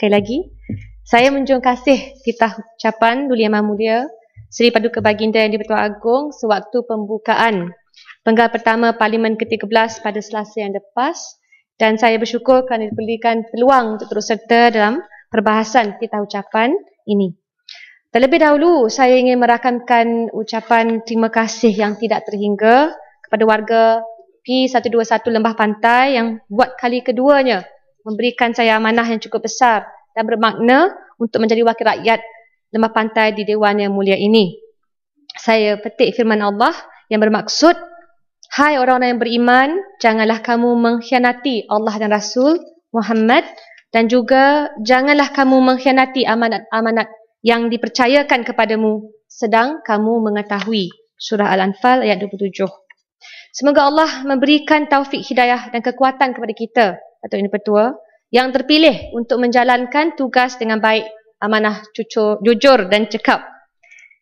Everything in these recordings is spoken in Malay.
sekali lagi. Saya menjunjung kasih titah ucapan Duli Yang Maha Mulia Seri Paduka Baginda Yang di-Pertua Agong sewaktu pembukaan penggal pertama Parlimen ke-13 pada selasa yang lepas dan saya bersyukur kerana diberikan peluang untuk terus serta dalam perbahasan titah ucapan ini. Terlebih dahulu, saya ingin merakamkan ucapan terima kasih yang tidak terhingga kepada warga P121 Lembah Pantai yang buat kali keduanya memberikan saya amanah yang cukup besar dan bermakna untuk menjadi wakil rakyat lembah pantai di Dewan yang mulia ini. Saya petik firman Allah yang bermaksud, Hai orang-orang yang beriman, janganlah kamu mengkhianati Allah dan Rasul Muhammad dan juga janganlah kamu mengkhianati amanat-amanat yang dipercayakan kepadamu sedang kamu mengetahui. Surah Al-Anfal ayat 27. Semoga Allah memberikan taufik hidayah dan kekuatan kepada kita atau ini petua yang terpilih untuk menjalankan tugas dengan baik, amanah, cucu, jujur dan cekap.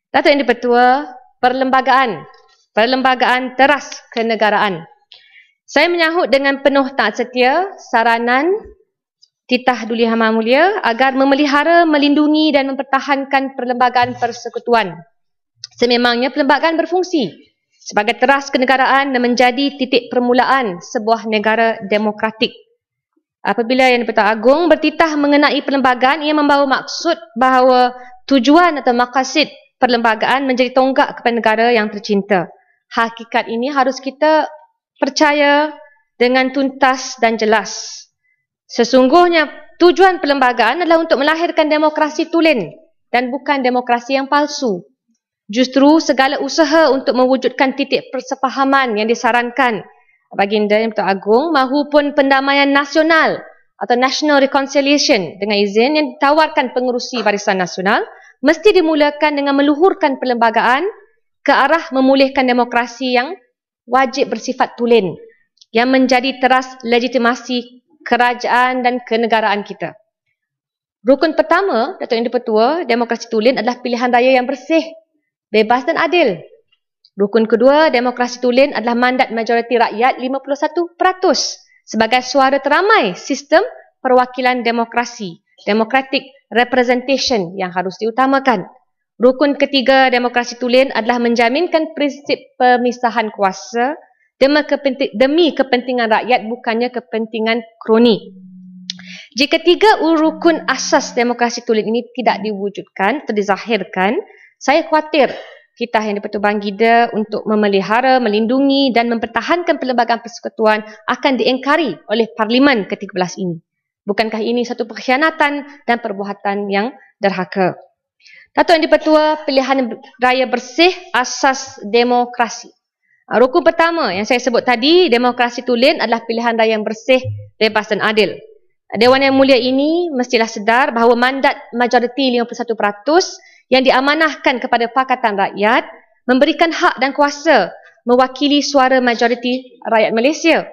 Datuk Yang Dipertua, Perlembagaan, Perlembagaan Teras Kenegaraan. Saya menyahut dengan penuh tak setia saranan Titah Duli Hama Mulia agar memelihara, melindungi dan mempertahankan Perlembagaan Persekutuan. Sememangnya Perlembagaan berfungsi sebagai teras kenegaraan dan menjadi titik permulaan sebuah negara demokratik. Apabila yang dipertah agung bertitah mengenai perlembagaan ia membawa maksud bahawa tujuan atau maqasid perlembagaan menjadi tonggak kepada negara yang tercinta. Hakikat ini harus kita percaya dengan tuntas dan jelas. Sesungguhnya tujuan perlembagaan adalah untuk melahirkan demokrasi tulen dan bukan demokrasi yang palsu. Justru segala usaha untuk mewujudkan titik persefahaman yang disarankan baginda yang betul agung mahupun pendamaian nasional atau national reconciliation dengan izin yang ditawarkan pengerusi barisan nasional mesti dimulakan dengan meluhurkan perlembagaan ke arah memulihkan demokrasi yang wajib bersifat tulen yang menjadi teras legitimasi kerajaan dan kenegaraan kita. Rukun pertama, Datuk Indah Petua, demokrasi tulen adalah pilihan raya yang bersih, bebas dan adil Rukun kedua, demokrasi tulen adalah mandat majoriti rakyat 51% sebagai suara teramai sistem perwakilan demokrasi, democratic representation yang harus diutamakan. Rukun ketiga, demokrasi tulen adalah menjaminkan prinsip pemisahan kuasa demi, kepentingan rakyat bukannya kepentingan kroni. Jika tiga rukun asas demokrasi tulen ini tidak diwujudkan atau dizahirkan, saya khawatir titah yang dipertubang kita untuk memelihara, melindungi dan mempertahankan perlembagaan persekutuan akan diengkari oleh Parlimen ke-13 ini. Bukankah ini satu perkhianatan dan perbuatan yang derhaka? Datuk Yang Dipertua, pilihan raya bersih asas demokrasi. Ah, rukun pertama yang saya sebut tadi, demokrasi tulen adalah pilihan raya yang bersih, bebas dan adil. Dewan Yang Mulia ini mestilah sedar bahawa mandat majoriti 51% yang diamanahkan kepada Pakatan Rakyat memberikan hak dan kuasa mewakili suara majoriti rakyat Malaysia.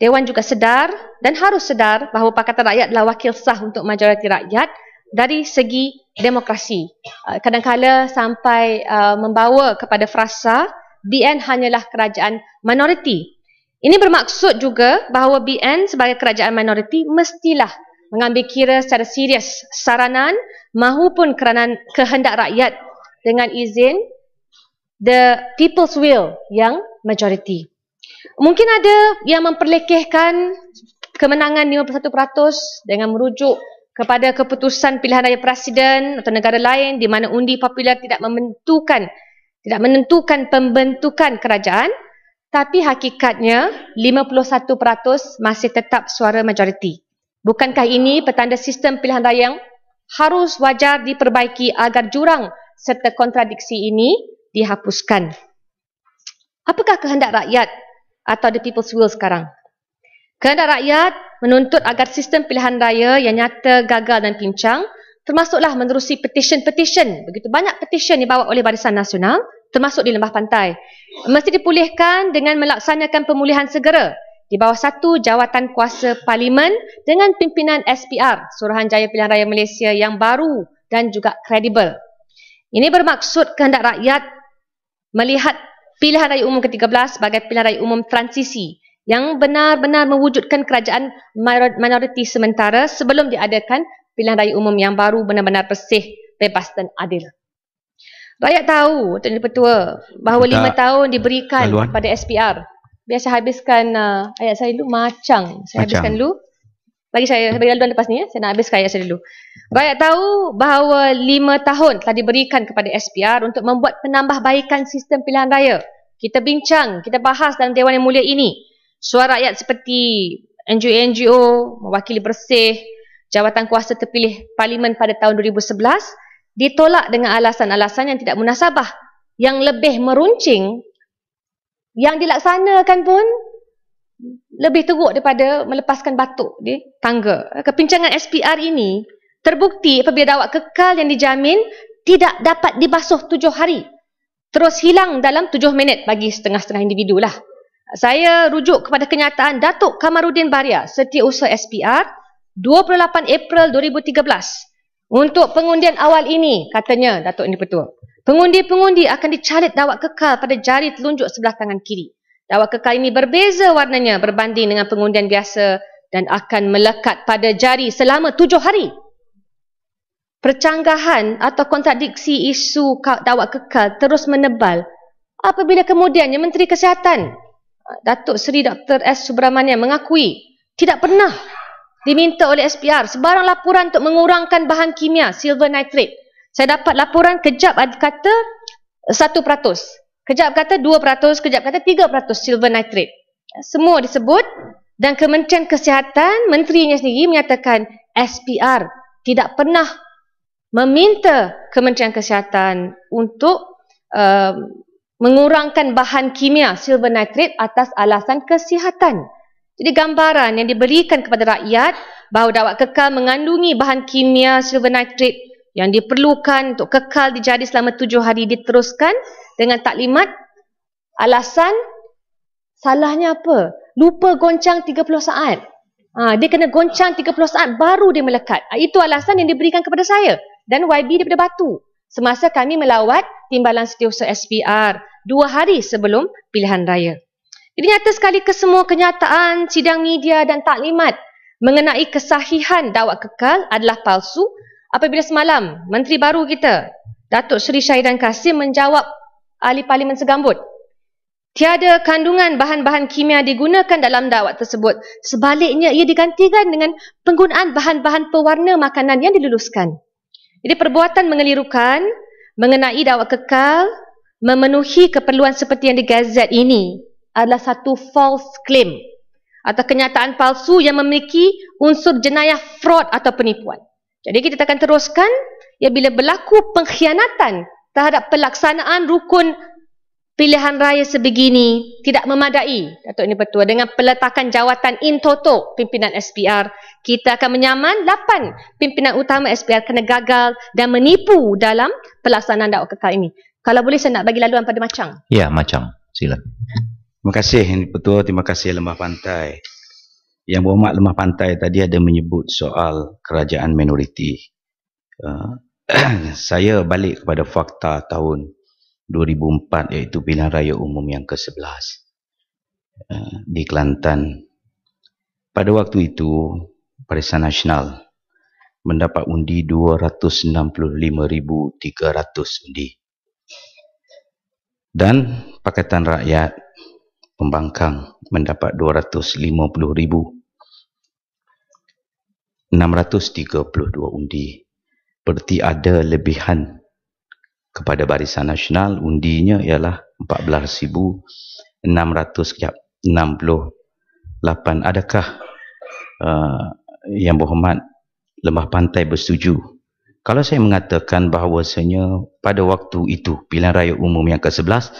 Dewan juga sedar dan harus sedar bahawa Pakatan Rakyat adalah wakil sah untuk majoriti rakyat dari segi demokrasi. Ah, kadangkala sampai ah, membawa kepada frasa BN hanyalah kerajaan minoriti. Ini bermaksud juga bahawa BN sebagai kerajaan minoriti mestilah mengambil kira secara serius saranan mahupun kerana kehendak rakyat dengan izin the people's will yang majority. Mungkin ada yang memperlekehkan kemenangan 51% dengan merujuk kepada keputusan pilihan raya presiden atau negara lain di mana undi popular tidak menentukan tidak menentukan pembentukan kerajaan tapi hakikatnya 51% masih tetap suara majoriti. Bukankah ini petanda sistem pilihan raya yang harus wajar diperbaiki agar jurang serta kontradiksi ini dihapuskan? Apakah kehendak rakyat atau the people's will sekarang? Kehendak rakyat menuntut agar sistem pilihan raya yang nyata gagal dan pincang termasuklah menerusi petition-petition. Begitu banyak petition dibawa oleh Barisan Nasional termasuk di Lembah Pantai. Mesti dipulihkan dengan melaksanakan pemulihan segera di bawah satu jawatan kuasa parlimen dengan pimpinan SPR Suruhanjaya Pilihan Raya Malaysia yang baru dan juga kredibel. Ini bermaksud kehendak rakyat melihat pilihan raya umum ke-13 sebagai pilihan raya umum transisi yang benar-benar mewujudkan kerajaan minoriti sementara sebelum diadakan pilihan raya umum yang baru benar-benar bersih, bebas dan adil. Rakyat tahu, Tuan Ketua, bahawa lima tahun diberikan kepada SPR biasa habiskan uh, ayat saya dulu macam saya macang. habiskan dulu bagi saya bagi dulu lepas ni ya saya nak habiskan ayat saya dulu rakyat tahu bahawa lima tahun telah diberikan kepada SPR untuk membuat penambahbaikan sistem pilihan raya kita bincang kita bahas dalam dewan yang mulia ini suara rakyat seperti NGO-NGO mewakili bersih jawatan kuasa terpilih parlimen pada tahun 2011 ditolak dengan alasan-alasan yang tidak munasabah yang lebih meruncing yang dilaksanakan pun lebih teruk daripada melepaskan batuk di tangga. Kepincangan SPR ini terbukti apabila dawak kekal yang dijamin tidak dapat dibasuh tujuh hari. Terus hilang dalam tujuh minit bagi setengah-setengah individu lah. Saya rujuk kepada kenyataan Datuk Kamarudin Baria, setiausaha SPR, 28 April 2013. Untuk pengundian awal ini, katanya Datuk Indri Petua, pengundi-pengundi akan dicalit dawat kekal pada jari telunjuk sebelah tangan kiri. Dawat kekal ini berbeza warnanya berbanding dengan pengundian biasa dan akan melekat pada jari selama tujuh hari. Percanggahan atau kontradiksi isu dawat kekal terus menebal apabila kemudiannya Menteri Kesihatan Datuk Seri Dr. S. Subramanian mengakui tidak pernah diminta oleh SPR sebarang laporan untuk mengurangkan bahan kimia silver nitrate. Saya dapat laporan kejap ada kata 1%, eh, kejap kata 2%, kejap kata 3% silver nitrate. Semua disebut dan Kementerian Kesihatan menterinya sendiri menyatakan SPR tidak pernah meminta Kementerian Kesihatan untuk uh, mengurangkan bahan kimia silver nitrate atas alasan kesihatan. Jadi gambaran yang diberikan kepada rakyat bahawa dakwat kekal mengandungi bahan kimia silver nitrate yang diperlukan untuk kekal dijadi selama tujuh hari diteruskan dengan taklimat alasan salahnya apa? Lupa goncang 30 saat. Ha, dia kena goncang 30 saat baru dia melekat. Ha, itu alasan yang diberikan kepada saya dan YB daripada batu. Semasa kami melawat timbalan setiausaha SPR dua hari sebelum pilihan raya. Ini nyata sekali kesemua kenyataan sidang media dan taklimat mengenai kesahihan dakwa kekal adalah palsu apabila semalam Menteri baru kita, Datuk Seri Syahidan Kasim menjawab Ahli Parlimen Segambut. Tiada kandungan bahan-bahan kimia digunakan dalam dakwa tersebut. Sebaliknya ia digantikan dengan penggunaan bahan-bahan pewarna makanan yang diluluskan. Jadi perbuatan mengelirukan mengenai dakwa kekal memenuhi keperluan seperti yang digazet ini adalah satu false claim atau kenyataan palsu yang memiliki unsur jenayah fraud atau penipuan. Jadi kita akan teruskan ya bila berlaku pengkhianatan terhadap pelaksanaan rukun pilihan raya sebegini tidak memadai Datuk ini betul dengan peletakan jawatan in toto pimpinan SPR kita akan menyaman lapan pimpinan utama SPR kena gagal dan menipu dalam pelaksanaan dakwah kekal ini kalau boleh saya nak bagi laluan pada macang. ya macang silakan Terima kasih ini petua, terima kasih Lembah Pantai. Yang berhormat Lembah Pantai tadi ada menyebut soal kerajaan minoriti. Uh, saya balik kepada fakta tahun 2004 iaitu pilihan raya umum yang ke-11 uh, eh, di Kelantan. Pada waktu itu, Barisan Nasional mendapat undi 265,300 undi. Dan Pakatan Rakyat pembangkang mendapat 250,000, 632 undi. Berarti ada lebihan kepada Barisan Nasional undinya ialah 14,600 adakah uh, yang berhormat lembah pantai bersetuju kalau saya mengatakan bahawasanya pada waktu itu pilihan raya umum yang ke-11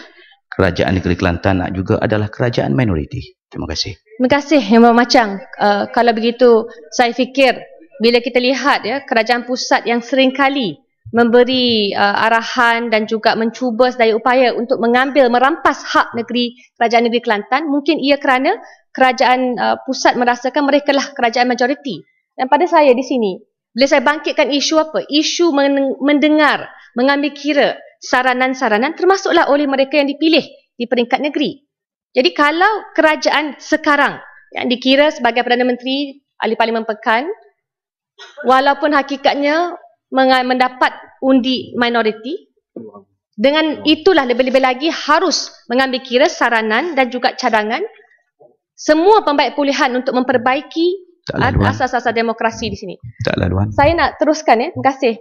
kerajaan negeri Kelantan nak juga adalah kerajaan minoriti. Terima kasih. Terima kasih yang bermacam. Uh, eh, kalau begitu saya fikir bila kita lihat ya kerajaan pusat yang sering kali memberi uh, arahan dan juga mencuba sedaya upaya untuk mengambil merampas hak negeri kerajaan negeri Kelantan mungkin ia kerana kerajaan uh, pusat merasakan mereka lah kerajaan majoriti. Dan pada saya di sini bila saya bangkitkan isu apa? Isu mendengar, mengambil kira saranan-saranan termasuklah oleh mereka yang dipilih di peringkat negeri. Jadi kalau kerajaan sekarang yang dikira sebagai Perdana Menteri Ahli Parlimen Pekan walaupun hakikatnya mendapat undi minoriti dengan itulah lebih-lebih lagi harus mengambil kira saranan dan juga cadangan semua pembaik pulihan untuk memperbaiki asas-asas demokrasi di sini. Taklah, Saya nak teruskan ya. Terima kasih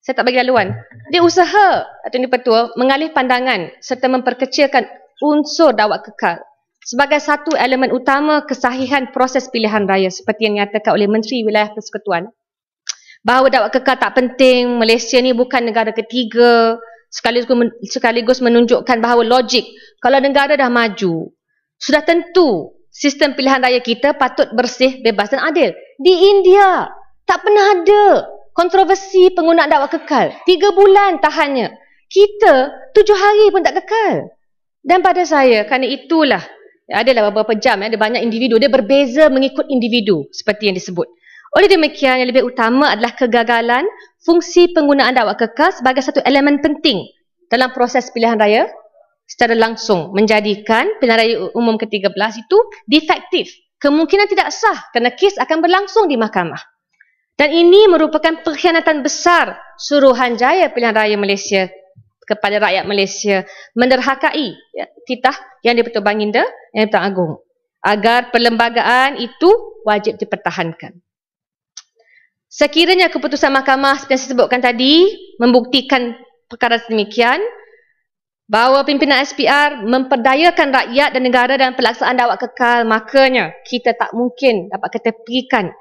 saya tak bagi laluan. Dia usaha, atau ni Tua, mengalih pandangan serta memperkecilkan unsur dakwah kekal sebagai satu elemen utama kesahihan proses pilihan raya seperti yang nyatakan oleh Menteri Wilayah Persekutuan. Bahawa dakwah kekal tak penting, Malaysia ni bukan negara ketiga, sekaligus menunjukkan bahawa logik kalau negara dah maju, sudah tentu sistem pilihan raya kita patut bersih, bebas dan adil. Di India, tak pernah ada kontroversi penggunaan dakwah kekal. Tiga bulan tahannya. Kita tujuh hari pun tak kekal. Dan pada saya, kerana itulah, ada lah beberapa jam, ya, ada banyak individu, dia berbeza mengikut individu seperti yang disebut. Oleh demikian, yang lebih utama adalah kegagalan fungsi penggunaan dakwah kekal sebagai satu elemen penting dalam proses pilihan raya secara langsung menjadikan pilihan raya umum ke-13 itu defektif. Kemungkinan tidak sah kerana kes akan berlangsung di mahkamah. Dan ini merupakan pengkhianatan besar suruhan jaya pilihan raya Malaysia kepada rakyat Malaysia menderhakai ya, titah yang dipertuan Banginda yang dipertuan Agong agar perlembagaan itu wajib dipertahankan. Sekiranya keputusan mahkamah seperti yang saya sebutkan tadi membuktikan perkara sedemikian bahawa pimpinan SPR memperdayakan rakyat dan negara dalam pelaksanaan dakwah kekal makanya kita tak mungkin dapat ketepikan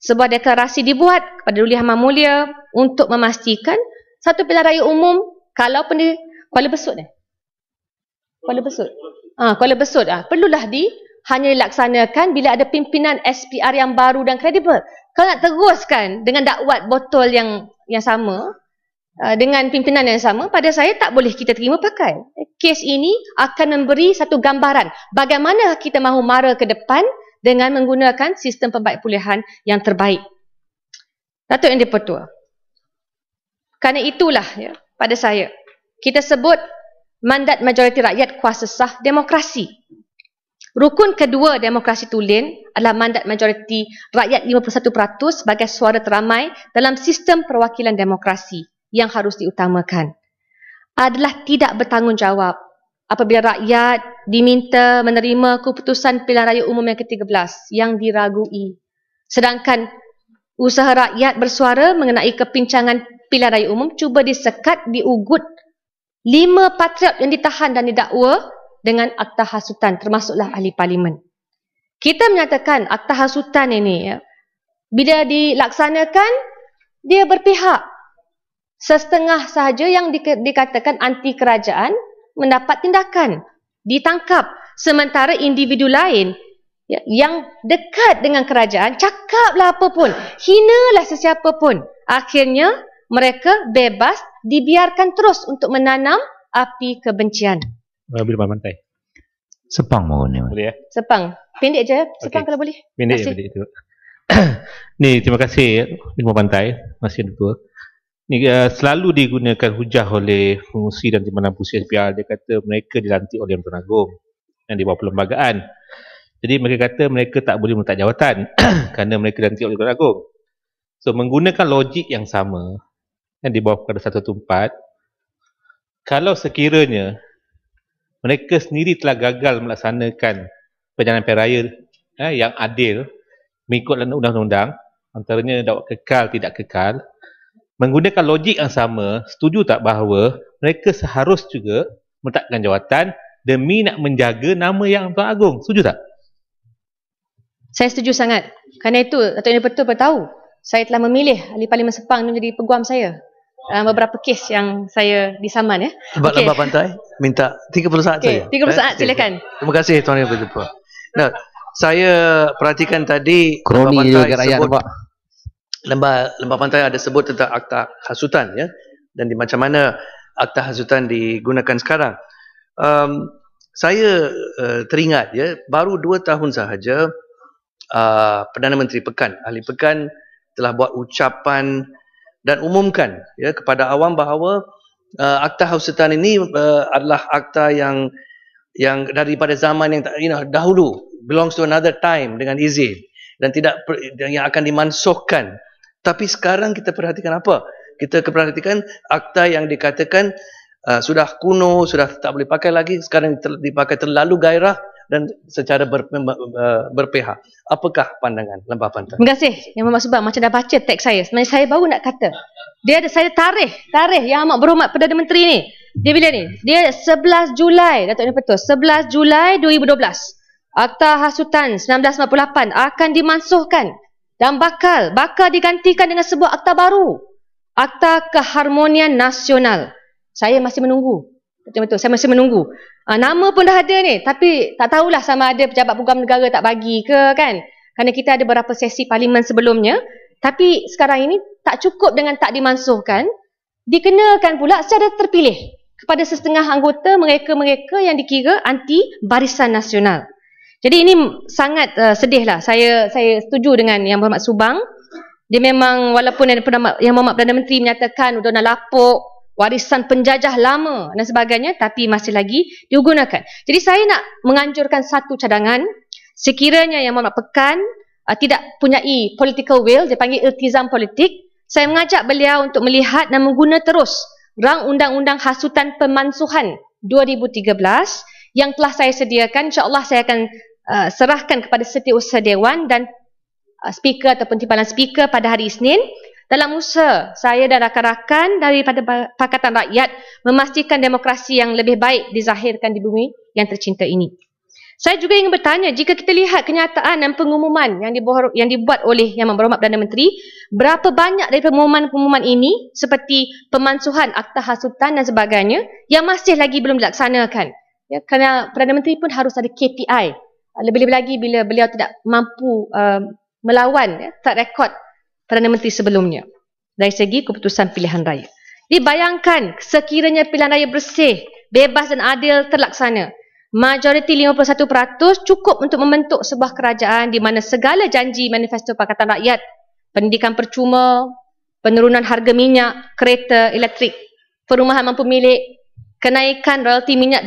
sebuah deklarasi dibuat kepada Duli Hamam Mulia untuk memastikan satu pilihan raya umum kalau pun di Kuala Besut ni. Kuala Besut. Ha, Kuala Besut. Ha. Perlulah di hanya dilaksanakan bila ada pimpinan SPR yang baru dan kredibel. Kalau nak teruskan dengan dakwat botol yang yang sama, ha, dengan pimpinan yang sama, pada saya tak boleh kita terima pakai. Kes ini akan memberi satu gambaran bagaimana kita mahu mara ke depan dengan menggunakan sistem pembaikpulihan yang terbaik. Datuk Yang Dipertua, kerana itulah ya, pada saya, kita sebut mandat majoriti rakyat kuasa sah demokrasi. Rukun kedua demokrasi tulen adalah mandat majoriti rakyat 51% sebagai suara teramai dalam sistem perwakilan demokrasi yang harus diutamakan. Adalah tidak bertanggungjawab apabila rakyat diminta menerima keputusan pilihan raya umum yang ke-13 yang diragui. Sedangkan usaha rakyat bersuara mengenai kepincangan pilihan raya umum cuba disekat diugut lima patriot yang ditahan dan didakwa dengan akta hasutan termasuklah ahli parlimen. Kita menyatakan akta hasutan ini ya, bila dilaksanakan dia berpihak sesetengah sahaja yang dikatakan anti kerajaan mendapat tindakan, ditangkap. Sementara individu lain ya, yang dekat dengan kerajaan, cakaplah apa pun, hinalah sesiapa pun. Akhirnya mereka bebas dibiarkan terus untuk menanam api kebencian. Bila bila pantai? Sepang mohon ya. Sepang. Pendek je. Sepang okay. kalau boleh. Pendek je. Pendek terima kasih Ilmu Pantai Masih ada dua ni uh, selalu digunakan hujah oleh pengusi dan timbalan pusi SPR dia kata mereka dilantik oleh Menteri Agong yang di bawah perlembagaan jadi mereka kata mereka tak boleh meletak jawatan kerana mereka dilantik oleh Menteri Agong so menggunakan logik yang sama yang di bawah perkara 114 kalau sekiranya mereka sendiri telah gagal melaksanakan perjalanan peraya eh, yang adil mengikut undang-undang antaranya dakwa kekal tidak kekal menggunakan logik yang sama, setuju tak bahawa mereka seharus juga meletakkan jawatan demi nak menjaga nama yang Tuan Agong? Setuju tak? Saya setuju sangat. Kerana itu, Datuk Ini Betul tahu saya telah memilih ahli parlimen Sepang menjadi peguam saya. Uh, beberapa kes yang saya disaman ya. Sebab okay. lembah pantai minta 30 saat okay. saja. 30 eh, saat eh? silakan. Terima kasih Tuan Yang Berjumpa. Nah, saya perhatikan tadi Kroni lembah pantai sebut, lembah lembah pantai ada sebut tentang akta hasutan ya dan di macam mana akta hasutan digunakan sekarang um, saya uh, teringat ya baru dua tahun sahaja uh, perdana menteri pekan ahli pekan telah buat ucapan dan umumkan ya kepada awam bahawa uh, akta hasutan ini uh, adalah akta yang yang daripada zaman yang you know, dahulu belongs to another time dengan izin dan tidak yang akan dimansuhkan tapi sekarang kita perhatikan apa? Kita perhatikan akta yang dikatakan uh, sudah kuno, sudah tak boleh pakai lagi. Sekarang dipakai terlalu gairah dan secara ber, ber, uh, berpihak. Apakah pandangan Lembah Pantai? Terima kasih. Yang Mama Subah macam dah baca teks saya. Sebenarnya saya baru nak kata. Dia ada saya tarikh, tarikh yang amat berhormat Perdana Menteri ni. Dia bila ni? Dia 11 Julai, Datuk Ini Petul. 11 Julai 2012. Akta Hasutan 1948 akan dimansuhkan dan bakal bakal digantikan dengan sebuah akta baru akta keharmonian nasional saya masih menunggu betul betul saya masih menunggu uh, nama pun dah ada ni tapi tak tahulah sama ada pejabat program negara tak bagi ke kan kerana kita ada beberapa sesi parlimen sebelumnya tapi sekarang ini tak cukup dengan tak dimansuhkan dikenakan pula secara terpilih kepada setengah anggota mereka-mereka yang dikira anti barisan nasional. Jadi ini sangat uh, sedih lah. Saya saya setuju dengan Yang Berhormat Subang. Dia memang walaupun Yang Berhormat, yang Berhormat Perdana Menteri menyatakan nak Lapuk, warisan penjajah lama dan sebagainya tapi masih lagi digunakan. Jadi saya nak menganjurkan satu cadangan sekiranya Yang Berhormat Pekan uh, tidak punya political will, dia panggil iltizam politik, saya mengajak beliau untuk melihat dan mengguna terus rang undang-undang hasutan pemansuhan 2013 yang telah saya sediakan insyaallah saya akan Uh, serahkan kepada setiausaha dewan dan uh, speaker ataupun timbalan speaker pada hari Isnin dalam usaha saya dan rakan-rakan daripada Pakatan Rakyat memastikan demokrasi yang lebih baik dizahirkan di bumi yang tercinta ini. Saya juga ingin bertanya, jika kita lihat kenyataan dan pengumuman yang, dibuat, yang dibuat oleh Yang Berhormat Perdana Menteri, berapa banyak dari pengumuman-pengumuman ini seperti pemansuhan akta hasutan dan sebagainya yang masih lagi belum dilaksanakan? Ya, kerana Perdana Menteri pun harus ada KPI Ah, lebih-lebih lagi bila beliau tidak mampu uh, melawan ya, track record Perdana Menteri sebelumnya dari segi keputusan pilihan raya. Bayangkan sekiranya pilihan raya bersih, bebas dan adil terlaksana, majoriti 51% cukup untuk membentuk sebuah kerajaan di mana segala janji manifesto Pakatan Rakyat, pendidikan percuma, penurunan harga minyak, kereta, elektrik, perumahan mampu milik, kenaikan royalti minyak 20%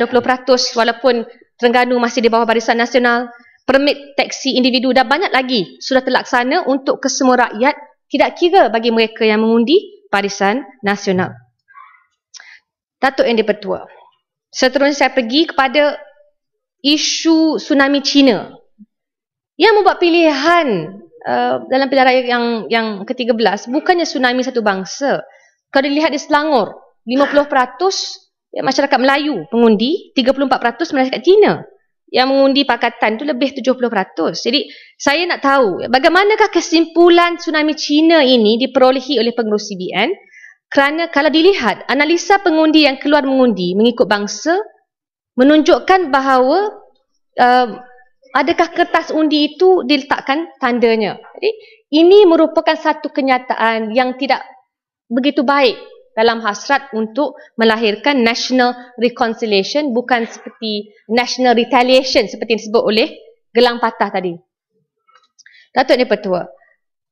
walaupun Terengganu masih di bawah barisan nasional. Permit teksi individu dah banyak lagi sudah terlaksana untuk kesemua rakyat tidak kira bagi mereka yang mengundi barisan nasional. Datuk yang dipertua. Seterusnya saya pergi kepada isu tsunami Cina yang membuat pilihan uh, dalam pilihan raya yang, yang ke-13 bukannya tsunami satu bangsa. Kalau dilihat di Selangor, Ya, masyarakat Melayu pengundi 34% masyarakat Cina yang mengundi pakatan itu lebih 70%. Jadi saya nak tahu bagaimanakah kesimpulan tsunami Cina ini diperolehi oleh pengurusi BN kerana kalau dilihat analisa pengundi yang keluar mengundi mengikut bangsa menunjukkan bahawa um, adakah kertas undi itu diletakkan tandanya. Jadi ini merupakan satu kenyataan yang tidak begitu baik dalam hasrat untuk melahirkan national reconciliation bukan seperti national retaliation seperti yang disebut oleh gelang patah tadi. Datuk ni Pertua,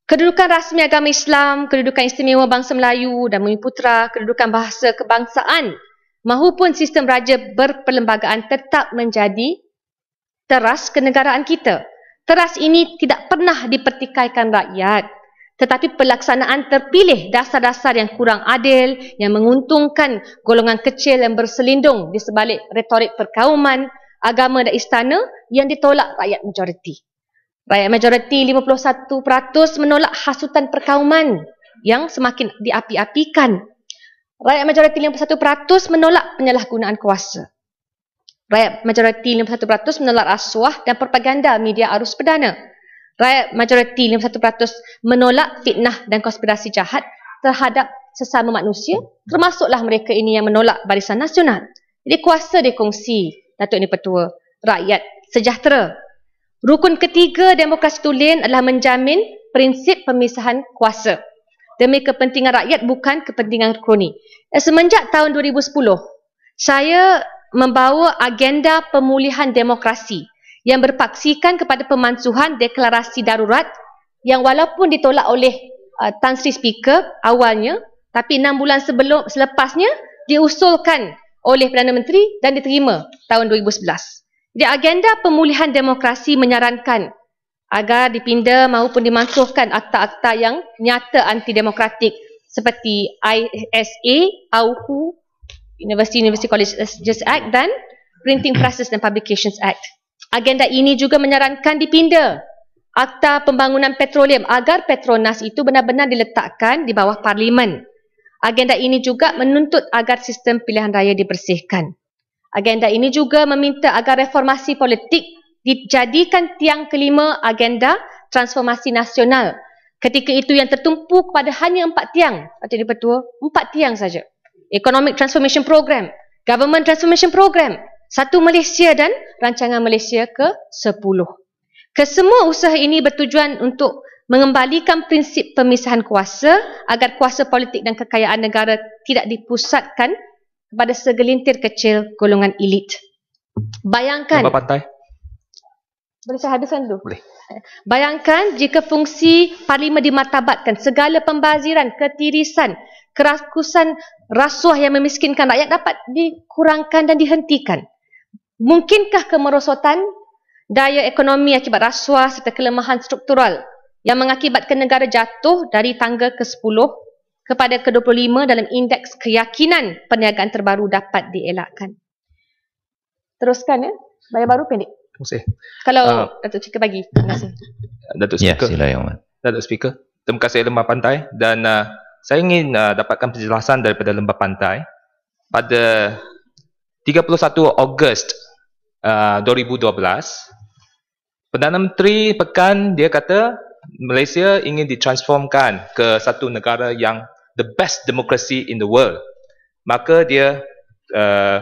kedudukan rasmi agama Islam, kedudukan istimewa bangsa Melayu dan Bumi Putra, kedudukan bahasa kebangsaan mahupun sistem raja berperlembagaan tetap menjadi teras kenegaraan kita. Teras ini tidak pernah dipertikaikan rakyat tetapi pelaksanaan terpilih dasar-dasar yang kurang adil yang menguntungkan golongan kecil yang berselindung di sebalik retorik perkauman, agama dan istana yang ditolak rakyat majoriti. Rakyat majoriti 51% menolak hasutan perkauman yang semakin diapi-apikan. Rakyat majoriti 51% menolak penyalahgunaan kuasa. Rakyat majoriti 51% menolak rasuah dan propaganda media arus perdana rakyat majoriti 51% menolak fitnah dan konspirasi jahat terhadap sesama manusia termasuklah mereka ini yang menolak barisan nasional jadi kuasa dikongsi Datuk ini Pertua rakyat sejahtera rukun ketiga demokrasi tulen adalah menjamin prinsip pemisahan kuasa demi kepentingan rakyat bukan kepentingan kroni eh, semenjak tahun 2010 saya membawa agenda pemulihan demokrasi yang berpaksikan kepada pemansuhan deklarasi darurat yang walaupun ditolak oleh uh, Tan Sri Speaker awalnya tapi enam bulan sebelum selepasnya diusulkan oleh Perdana Menteri dan diterima tahun 2011. Di agenda pemulihan demokrasi menyarankan agar dipinda maupun dimansuhkan akta-akta yang nyata anti-demokratik seperti ISA, AUKU, University University College Just Act dan Printing Presses and Publications Act. Agenda ini juga menyarankan dipinda Akta Pembangunan Petroleum agar Petronas itu benar-benar diletakkan di bawah Parlimen. Agenda ini juga menuntut agar sistem pilihan raya dibersihkan. Agenda ini juga meminta agar reformasi politik dijadikan tiang kelima agenda transformasi nasional. Ketika itu yang tertumpu kepada hanya empat tiang. Pakcik Dipertua, empat tiang saja. Economic Transformation Program, Government Transformation Program, satu Malaysia dan Rancangan Malaysia ke-10. Kesemua usaha ini bertujuan untuk mengembalikan prinsip pemisahan kuasa agar kuasa politik dan kekayaan negara tidak dipusatkan kepada segelintir kecil golongan elit. Bayangkan. Bapak Pantai. Boleh saya habiskan dulu? Boleh. Bayangkan jika fungsi parlimen dimartabatkan, segala pembaziran, ketirisan, kerakusan rasuah yang memiskinkan rakyat dapat dikurangkan dan dihentikan. Mungkinkah kemerosotan daya ekonomi akibat rasuah serta kelemahan struktural yang mengakibatkan negara jatuh dari tangga ke-10 kepada ke-25 dalam indeks keyakinan perniagaan terbaru dapat dielakkan? Teruskan ya. Bayar baru pendek. Terima kasih. Kalau uh, Datuk Cika bagi. Terima kasih. Datuk ya, Speaker. Ya, sila yang Datuk Speaker. Terima kasih Lembah Pantai dan uh, saya ingin uh, dapatkan penjelasan daripada Lembah Pantai pada 31 Ogos uh, 2012 Perdana Menteri Pekan dia kata Malaysia ingin ditransformkan ke satu negara yang the best democracy in the world maka dia uh,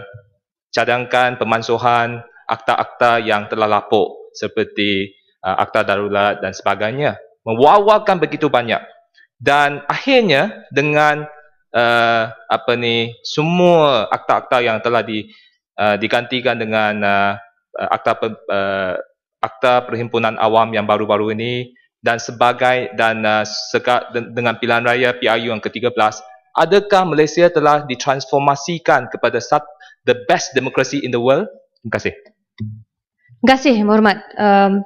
cadangkan pemansuhan akta-akta yang telah lapuk seperti uh, akta darurat dan sebagainya mewawakan begitu banyak dan akhirnya dengan uh, apa ni semua akta-akta yang telah di uh, digantikan dengan uh, akta per, uh, akta perhimpunan awam yang baru-baru ini dan sebagai dan uh, seka, dengan pilihan raya PRU yang ke-13 adakah Malaysia telah ditransformasikan kepada sat, the best democracy in the world terima kasih terima kasih hormat um,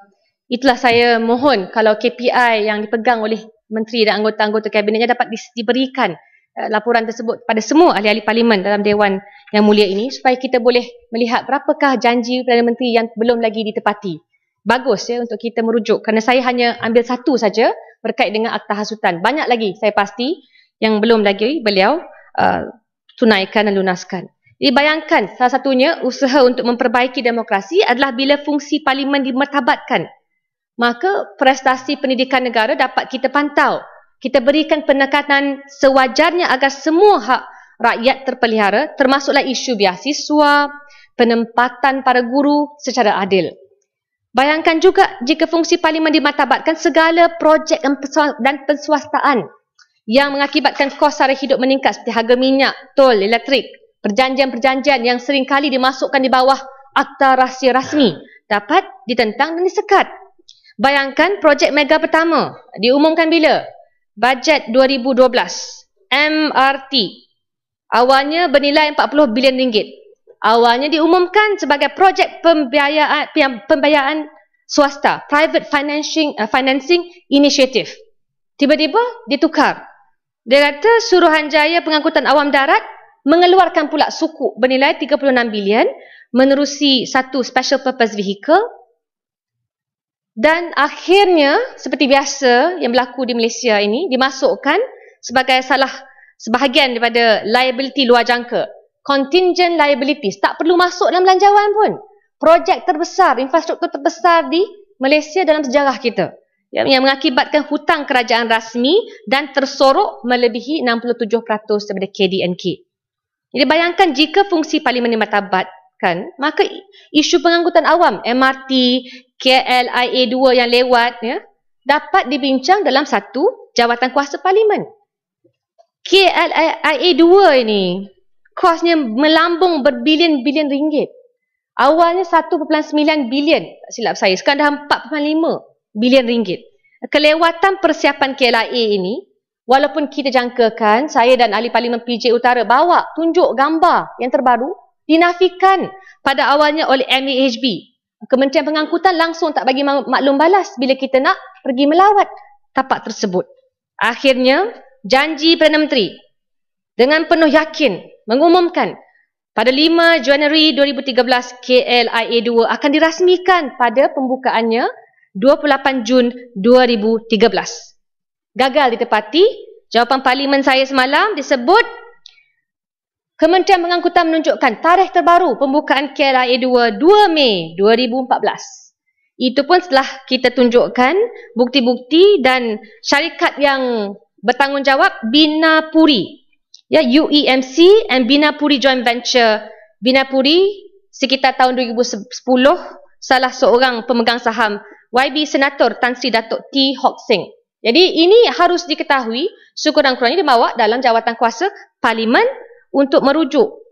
itulah saya mohon kalau KPI yang dipegang oleh menteri dan anggota-anggota kabinetnya dapat di, diberikan Eh, laporan tersebut pada semua ahli-ahli parlimen dalam dewan yang mulia ini supaya kita boleh melihat berapakah janji Perdana Menteri yang belum lagi ditepati. Bagus ya untuk kita merujuk kerana saya hanya ambil satu saja berkait dengan akta hasutan. Banyak lagi saya pasti yang belum lagi beliau uh, tunaikan dan lunaskan. Jadi bayangkan salah satunya usaha untuk memperbaiki demokrasi adalah bila fungsi parlimen dimertabatkan. Maka prestasi pendidikan negara dapat kita pantau kita berikan pendekatan sewajarnya agar semua hak rakyat terpelihara termasuklah isu biasiswa, penempatan para guru secara adil. Bayangkan juga jika fungsi parlimen dimatabatkan segala projek dan penswastaan yang mengakibatkan kos sara hidup meningkat seperti harga minyak, tol, elektrik, perjanjian-perjanjian yang sering kali dimasukkan di bawah akta rahsia rasmi dapat ditentang dan disekat. Bayangkan projek mega pertama diumumkan bila? Bajet 2012 MRT Awalnya bernilai 40 bilion ringgit Awalnya diumumkan sebagai projek pembiayaan, pembiayaan swasta Private Financing uh, financing Initiative Tiba-tiba ditukar Dia kata Suruhanjaya Pengangkutan Awam Darat Mengeluarkan pula suku bernilai 36 bilion Menerusi satu special purpose vehicle dan akhirnya seperti biasa yang berlaku di Malaysia ini dimasukkan sebagai salah sebahagian daripada liability luar jangka. Contingent liabilities tak perlu masuk dalam belanjawan pun. Projek terbesar, infrastruktur terbesar di Malaysia dalam sejarah kita yang mengakibatkan hutang kerajaan rasmi dan tersorok melebihi 67% daripada KDNK. Jadi bayangkan jika fungsi Parlimen ini matabat maka isu pengangkutan awam, MRT, KLIA 2 yang lewat ya, dapat dibincang dalam satu jawatan kuasa parlimen. KLIA 2 ini kosnya melambung berbilion-bilion ringgit. Awalnya 1.9 bilion, tak silap saya. Sekarang dah 4.5 bilion ringgit. Kelewatan persiapan KLIA ini, walaupun kita jangkakan, saya dan ahli parlimen PJ Utara bawa tunjuk gambar yang terbaru, dinafikan pada awalnya oleh MEHB, Kementerian Pengangkutan langsung tak bagi maklum balas bila kita nak pergi melawat tapak tersebut. Akhirnya, janji Perdana Menteri dengan penuh yakin mengumumkan pada 5 Januari 2013 KLIA2 akan dirasmikan pada pembukaannya 28 Jun 2013. Gagal ditepati. Jawapan parlimen saya semalam disebut Kementerian Pengangkutan menunjukkan tarikh terbaru pembukaan KLIA 2 2 Mei 2014. Itu pun setelah kita tunjukkan bukti-bukti dan syarikat yang bertanggungjawab Bina Puri. Ya, UEMC and Bina Puri Joint Venture. Bina Puri sekitar tahun 2010 salah seorang pemegang saham YB Senator Tan Sri Datuk T. Hock Seng. Jadi ini harus diketahui sekurang-kurangnya dibawa dalam jawatan kuasa Parlimen untuk merujuk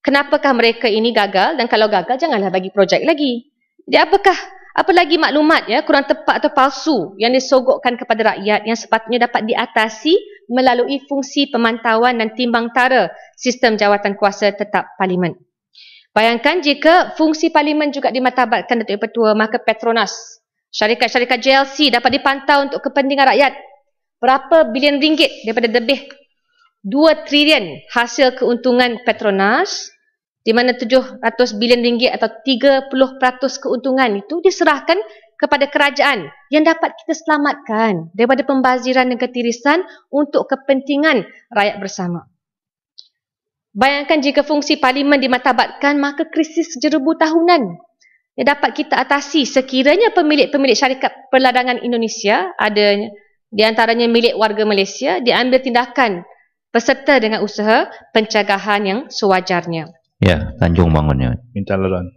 kenapakah mereka ini gagal dan kalau gagal janganlah bagi projek lagi. Dia apakah apa lagi maklumat ya kurang tepat atau palsu yang disogokkan kepada rakyat yang sepatutnya dapat diatasi melalui fungsi pemantauan dan timbang tara sistem jawatan kuasa tetap parlimen. Bayangkan jika fungsi parlimen juga dimatabatkan Datuk Petua maka Petronas, syarikat-syarikat JLC dapat dipantau untuk kepentingan rakyat berapa bilion ringgit daripada debih 2 trilion hasil keuntungan Petronas di mana 700 bilion ringgit atau 30% keuntungan itu diserahkan kepada kerajaan yang dapat kita selamatkan daripada pembaziran dan ketirisan untuk kepentingan rakyat bersama. Bayangkan jika fungsi parlimen dimatabatkan maka krisis jerebu tahunan yang dapat kita atasi sekiranya pemilik-pemilik syarikat perladangan Indonesia ada di antaranya milik warga Malaysia diambil tindakan beserta dengan usaha pencegahan yang sewajarnya. Ya, Tanjung bangunnya. Minta laluan.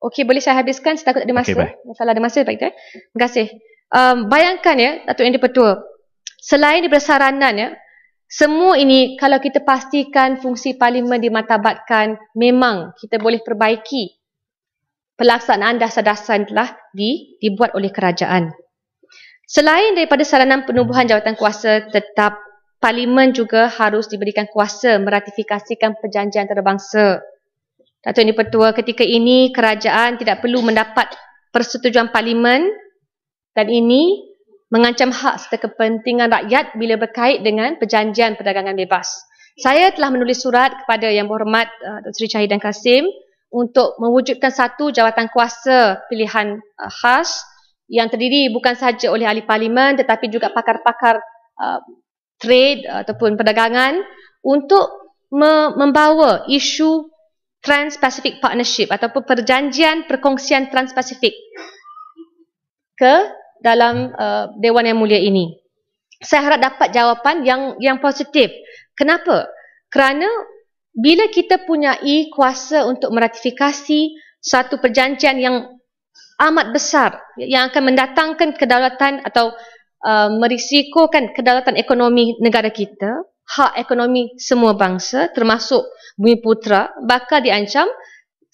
Okey, boleh saya habiskan setakat ada masa? Okay, Kalau ada masa, baik. Eh? Terima kasih. Um, bayangkan ya, Datuk Yang Dipertua, selain daripada saranan ya, semua ini kalau kita pastikan fungsi parlimen dimatabatkan memang kita boleh perbaiki pelaksanaan dasar-dasar yang telah di, dibuat oleh kerajaan. Selain daripada saranan penubuhan jawatan kuasa tetap, Parlimen juga harus diberikan kuasa meratifikasikan perjanjian antarabangsa. Datuk Ini Pertua, ketika ini kerajaan tidak perlu mendapat persetujuan Parlimen dan ini mengancam hak serta kepentingan rakyat bila berkait dengan perjanjian perdagangan bebas. Saya telah menulis surat kepada Yang Berhormat uh, Dr. Sri Cahidan Kasim untuk mewujudkan satu jawatan kuasa pilihan uh, khas yang terdiri bukan sahaja oleh ahli parlimen tetapi juga pakar-pakar uh, trade ataupun perdagangan untuk me- membawa isu Trans-Pacific Partnership ataupun perjanjian perkongsian Trans-Pacific ke dalam uh, Dewan Yang Mulia ini. Saya harap dapat jawapan yang yang positif. Kenapa? Kerana bila kita punya kuasa untuk meratifikasi satu perjanjian yang amat besar yang akan mendatangkan kedaulatan atau uh, merisikokan kedaulatan ekonomi negara kita, hak ekonomi semua bangsa termasuk bumi putra bakal diancam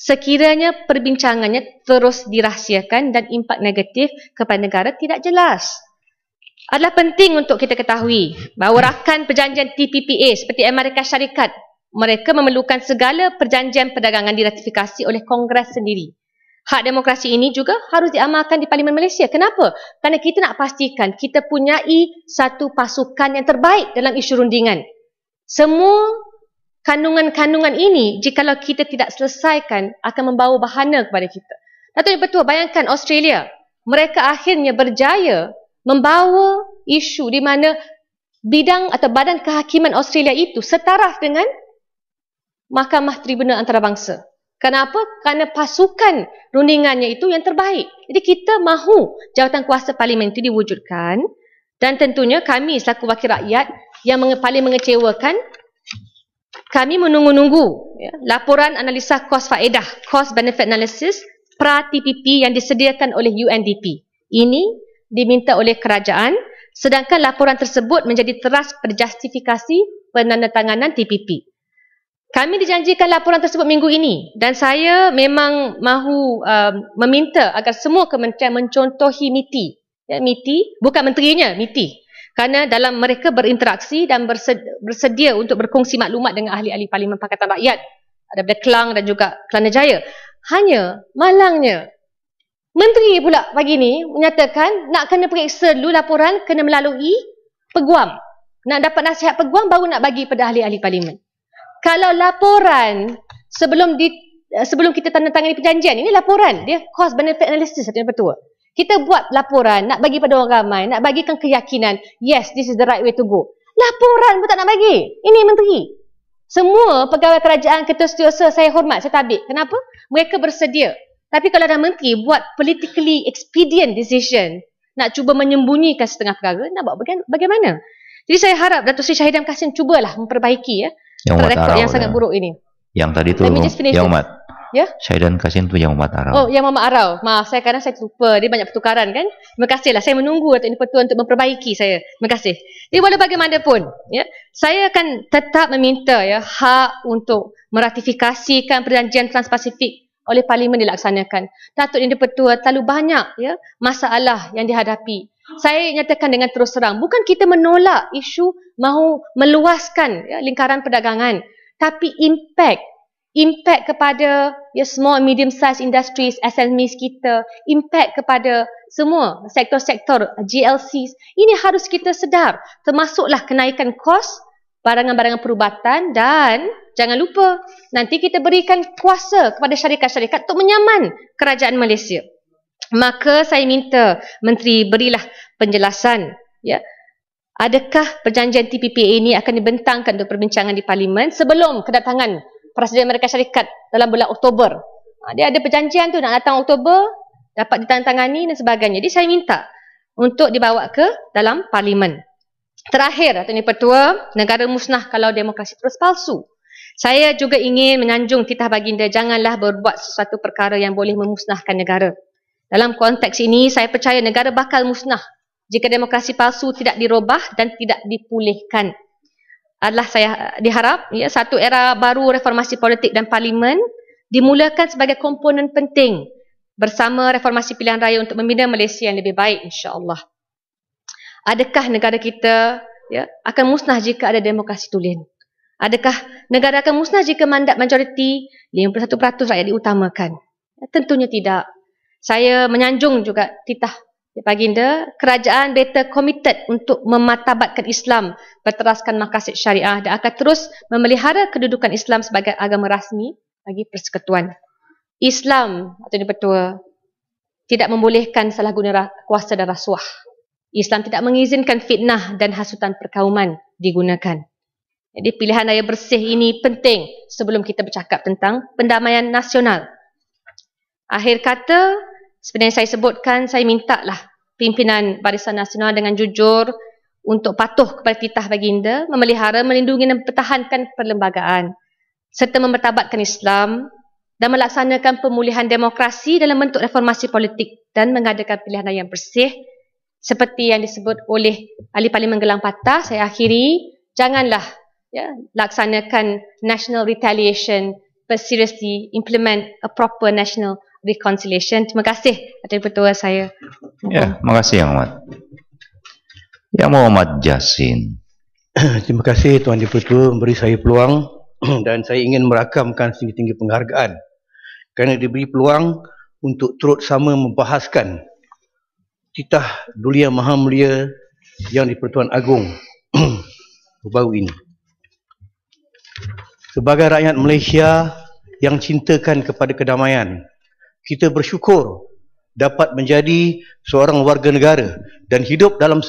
sekiranya perbincangannya terus dirahsiakan dan impak negatif kepada negara tidak jelas. Adalah penting untuk kita ketahui bahawa rakan perjanjian TPPA seperti Amerika Syarikat mereka memerlukan segala perjanjian perdagangan diratifikasi oleh Kongres sendiri. Hak demokrasi ini juga harus diamalkan di Parlimen Malaysia. Kenapa? Karena kita nak pastikan kita punyai satu pasukan yang terbaik dalam isu rundingan. Semua kandungan-kandungan ini jikalau kita tidak selesaikan akan membawa bahana kepada kita. Datuk Yang Pertua, bayangkan Australia. Mereka akhirnya berjaya membawa isu di mana bidang atau badan kehakiman Australia itu setaraf dengan Mahkamah Tribunal Antarabangsa. Kenapa? Kerana pasukan rundingannya itu yang terbaik. Jadi kita mahu jawatan kuasa parlimen itu diwujudkan dan tentunya kami selaku wakil rakyat yang menge paling mengecewakan kami menunggu-nunggu ya, laporan analisa kos faedah, kos benefit analysis pra-TPP yang disediakan oleh UNDP. Ini diminta oleh kerajaan sedangkan laporan tersebut menjadi teras perjustifikasi penandatanganan TPP. Kami dijanjikan laporan tersebut minggu ini dan saya memang mahu um, meminta agar semua kementerian mencontohi MITI. Ya, MITI, bukan menterinya, MITI. Kerana dalam mereka berinteraksi dan bersedia untuk berkongsi maklumat dengan ahli-ahli Parlimen Pakatan Rakyat daripada Kelang dan juga Kelana Jaya. Hanya malangnya, menteri pula pagi ini menyatakan nak kena periksa dulu laporan kena melalui peguam. Nak dapat nasihat peguam baru nak bagi pada ahli-ahli Parlimen kalau laporan sebelum di sebelum kita tanda tangan di perjanjian ini laporan dia cost benefit analysis satu yang betul. Kita buat laporan nak bagi pada orang ramai, nak bagikan keyakinan, yes this is the right way to go. Laporan pun tak nak bagi. Ini menteri. Semua pegawai kerajaan ketua setiausaha saya hormat, saya tabik. Kenapa? Mereka bersedia. Tapi kalau ada menteri buat politically expedient decision, nak cuba menyembunyikan setengah perkara, nak buat bagaimana? Jadi saya harap Datuk Seri Syahidam Kasim cubalah memperbaiki ya yang umat Arab yang sangat ya. buruk ini. Yang tadi tu yang umat. Ya. Saya dan Kasin tu yang umat Arab. Oh, yang Mama Arau. Maaf saya kerana saya terlupa. Dia banyak pertukaran kan? Terima kasihlah. Saya menunggu Datuk Ini Petua untuk memperbaiki saya. Terima kasih. Jadi walau bagaimanapun, ya, saya akan tetap meminta ya hak untuk meratifikasikan perjanjian Trans-Pacific oleh parlimen dilaksanakan. Datuk Yang Dipertua terlalu banyak ya masalah yang dihadapi. Saya nyatakan dengan terus terang, bukan kita menolak isu mahu meluaskan ya, lingkaran perdagangan, tapi impact impact kepada ya small and medium size industries SMEs kita, impact kepada semua sektor-sektor GLCs. Ini harus kita sedar termasuklah kenaikan kos barangan-barangan perubatan dan jangan lupa nanti kita berikan kuasa kepada syarikat-syarikat untuk menyaman kerajaan Malaysia. Maka saya minta menteri berilah penjelasan ya. Adakah perjanjian TPPA ini akan dibentangkan untuk perbincangan di parlimen sebelum kedatangan Presiden Amerika Syarikat dalam bulan Oktober? Ha, dia ada perjanjian tu nak datang Oktober dapat ditandatangani dan sebagainya. Jadi saya minta untuk dibawa ke dalam parlimen. Terakhir, Datuk Pertua, negara musnah kalau demokrasi terus palsu. Saya juga ingin menyanjung titah baginda, janganlah berbuat sesuatu perkara yang boleh memusnahkan negara. Dalam konteks ini, saya percaya negara bakal musnah jika demokrasi palsu tidak dirobah dan tidak dipulihkan. Adalah saya eh, diharap ya, satu era baru reformasi politik dan parlimen dimulakan sebagai komponen penting bersama reformasi pilihan raya untuk membina Malaysia yang lebih baik insyaAllah adakah negara kita ya, akan musnah jika ada demokrasi tulen? Adakah negara akan musnah jika mandat majoriti 51% rakyat diutamakan? Ya, tentunya tidak. Saya menyanjung juga titah Baginda, kerajaan better committed untuk mematabatkan Islam berteraskan makasih syariah dan akan terus memelihara kedudukan Islam sebagai agama rasmi bagi persekutuan. Islam, atau ini betul, tidak membolehkan salah guna kuasa dan rasuah. Islam tidak mengizinkan fitnah dan hasutan perkauman digunakan. Jadi pilihan raya bersih ini penting sebelum kita bercakap tentang pendamaian nasional. Akhir kata, seperti yang saya sebutkan, saya mintalah pimpinan Barisan Nasional dengan jujur untuk patuh kepada titah baginda, memelihara, melindungi dan pertahankan perlembagaan serta mempertabatkan Islam dan melaksanakan pemulihan demokrasi dalam bentuk reformasi politik dan mengadakan pilihan raya yang bersih seperti yang disebut oleh ahli parlimen gelang patah saya akhiri janganlah ya laksanakan national retaliation but seriously implement a proper national reconciliation terima kasih atas pertua saya ya terima kasih yang amat yang Muhammad Jasin terima kasih tuan dipertua memberi saya peluang dan saya ingin merakamkan tinggi tinggi penghargaan kerana diberi peluang untuk turut sama membahaskan titah dulia maha mulia yang di Pertuan agung baru ini. Sebagai rakyat Malaysia yang cintakan kepada kedamaian, kita bersyukur dapat menjadi seorang warga negara dan hidup dalam